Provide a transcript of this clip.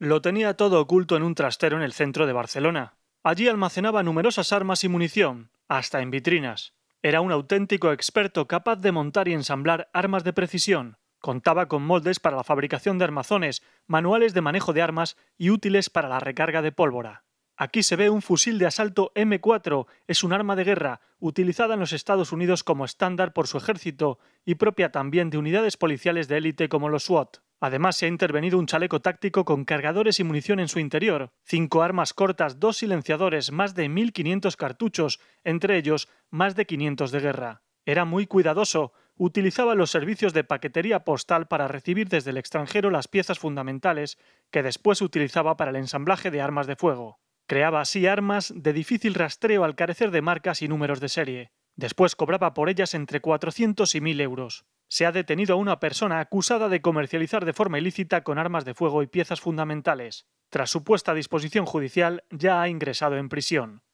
Lo tenía todo oculto en un trastero en el centro de Barcelona. Allí almacenaba numerosas armas y munición, hasta en vitrinas. Era un auténtico experto capaz de montar y ensamblar armas de precisión. Contaba con moldes para la fabricación de armazones, manuales de manejo de armas y útiles para la recarga de pólvora. Aquí se ve un fusil de asalto M4, es un arma de guerra, utilizada en los Estados Unidos como estándar por su ejército y propia también de unidades policiales de élite como los SWAT. Además, se ha intervenido un chaleco táctico con cargadores y munición en su interior, cinco armas cortas, dos silenciadores, más de 1.500 cartuchos, entre ellos más de 500 de guerra. Era muy cuidadoso, utilizaba los servicios de paquetería postal para recibir desde el extranjero las piezas fundamentales que después utilizaba para el ensamblaje de armas de fuego. Creaba así armas de difícil rastreo al carecer de marcas y números de serie. Después cobraba por ellas entre 400 y 1000 euros se ha detenido a una persona acusada de comercializar de forma ilícita con armas de fuego y piezas fundamentales. Tras su puesta disposición judicial, ya ha ingresado en prisión.